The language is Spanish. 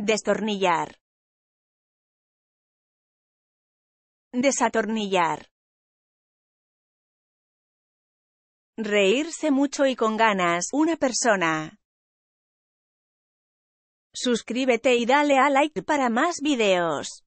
Destornillar. Desatornillar. Reírse mucho y con ganas, una persona. Suscríbete y dale a like para más videos.